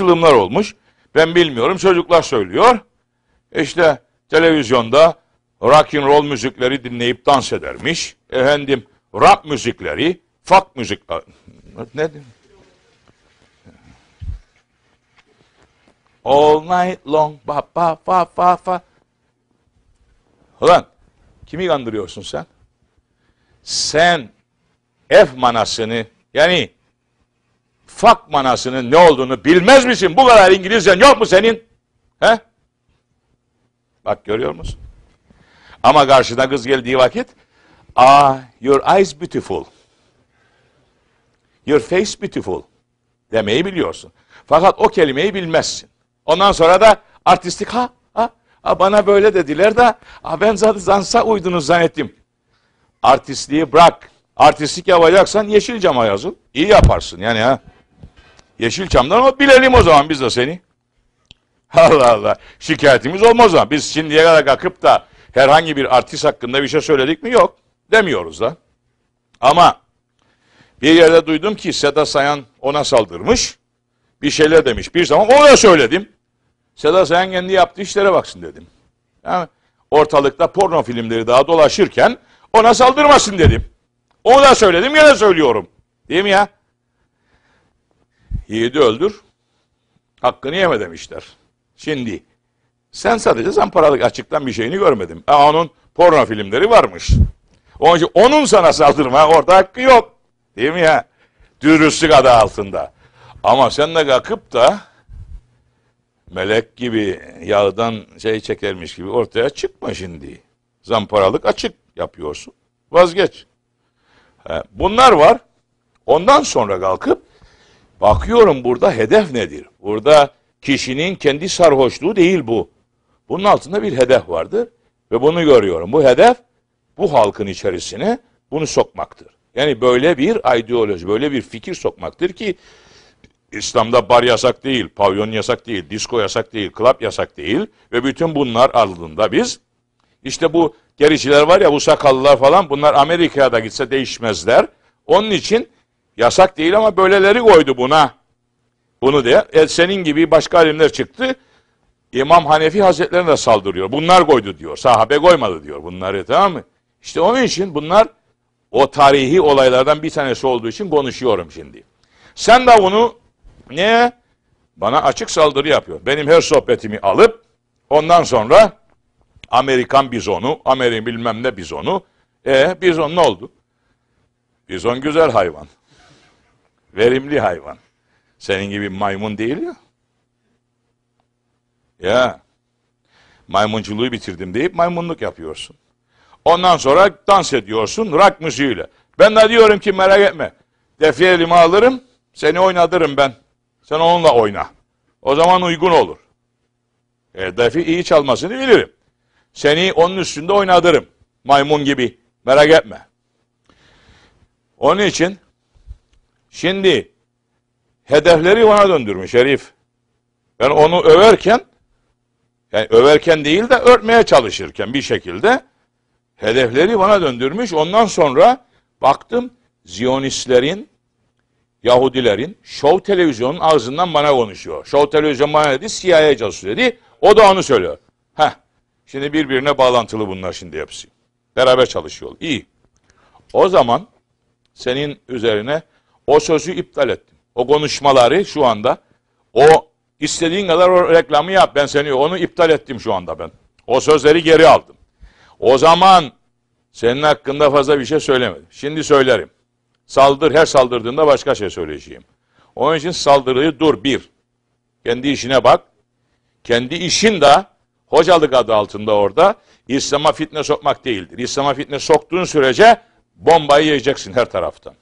açılımlar olmuş. Ben bilmiyorum çocuklar söylüyor. E işte televizyonda rock and roll müzikleri dinleyip dans edermiş. Efendim rap müzikleri, fak müzik... Ne All night long ba ba fa fa fa. Ulan kimi kandırıyorsun sen? Sen F manasını yani fak manasının ne olduğunu bilmez misin? Bu kadar İngilizcen yok mu senin? He? Bak görüyor musun? Ama karşına kız geldiği vakit Ah, your eyes beautiful. Your face beautiful. Demeyi biliyorsun. Fakat o kelimeyi bilmezsin. Ondan sonra da artistik ha, ha, ha bana böyle dediler de ha, ben zaten dansa uydunuz zannettim. Artistliği bırak. Artistlik yapacaksan Yeşilcam'a yazıl. İyi yaparsın yani ha. Yeşilçam'dan o bilelim o zaman biz de seni. Allah Allah. Şikayetimiz olmaz ama biz şimdiye kadar akıp da herhangi bir artist hakkında bir şey söyledik mi? Yok. Demiyoruz da. Ama bir yerde duydum ki Seda Sayan ona saldırmış. Bir şeyler demiş. Bir zaman ona söyledim. Seda Sayan kendi yaptığı işlere baksın dedim. Yani ortalıkta porno filmleri daha dolaşırken ona saldırmasın dedim. Ona söyledim yine söylüyorum. Değil mi ya? Yiğidi öldür, hakkını yeme demişler. Şimdi sen sadece zamparalık açıktan bir şeyini görmedim. E, onun porno filmleri varmış. Onun için onun sana saldırma orada hakkı yok. Değil mi ya? Dürüstlük adı altında. Ama sen de kalkıp da melek gibi yağdan şey çekermiş gibi ortaya çıkma şimdi. Zamparalık açık yapıyorsun. Vazgeç. E, bunlar var. Ondan sonra kalkıp Bakıyorum burada hedef nedir? Burada kişinin kendi sarhoşluğu değil bu. Bunun altında bir hedef vardır ve bunu görüyorum. Bu hedef bu halkın içerisine bunu sokmaktır. Yani böyle bir ideoloji, böyle bir fikir sokmaktır ki İslam'da bar yasak değil, pavyon yasak değil, disko yasak değil, klap yasak değil ve bütün bunlar altında biz işte bu gericiler var ya bu sakallılar falan bunlar Amerika'da gitse değişmezler. Onun için Yasak değil ama böyleleri koydu buna. Bunu diye. E, senin gibi başka alimler çıktı. İmam Hanefi Hazretlerine de saldırıyor. Bunlar koydu diyor. Sahabe koymadı diyor bunları tamam mı? İşte onun için bunlar o tarihi olaylardan bir tanesi olduğu için konuşuyorum şimdi. Sen de bunu ne? Bana açık saldırı yapıyor. Benim her sohbetimi alıp ondan sonra Amerikan bizonu, Amerikan bilmem ne bizonu. E bizon ne oldu? Bizon güzel hayvan. Verimli hayvan. Senin gibi maymun değil ya. Ya. Maymunculuğu bitirdim deyip maymunluk yapıyorsun. Ondan sonra dans ediyorsun rock müziğiyle. Ben de diyorum ki merak etme. Defi elime alırım, seni oynadırım ben. Sen onunla oyna. O zaman uygun olur. E, defi iyi çalmasını bilirim. Seni onun üstünde oynadırım. Maymun gibi. Merak etme. Onun için Şimdi hedefleri bana döndürmüş herif. Ben onu överken yani överken değil de örtmeye çalışırken bir şekilde hedefleri bana döndürmüş. Ondan sonra baktım Ziyonistlerin, Yahudilerin şov televizyonun ağzından bana konuşuyor. Şov televizyon bana dedi, CIA casusu dedi. O da onu söylüyor. Heh, şimdi birbirine bağlantılı bunlar şimdi hepsi. Beraber çalışıyor. İyi. O zaman senin üzerine o sözü iptal ettim. O konuşmaları şu anda o istediğin kadar o reklamı yap ben seni onu iptal ettim şu anda ben. O sözleri geri aldım. O zaman senin hakkında fazla bir şey söylemedim. Şimdi söylerim. Saldır her saldırdığında başka şey söyleyeceğim. Onun için saldırıyı dur bir. Kendi işine bak. Kendi işin de hocalık adı altında orada İslam'a fitne sokmak değildir. İslam'a fitne soktuğun sürece bombayı yiyeceksin her taraftan.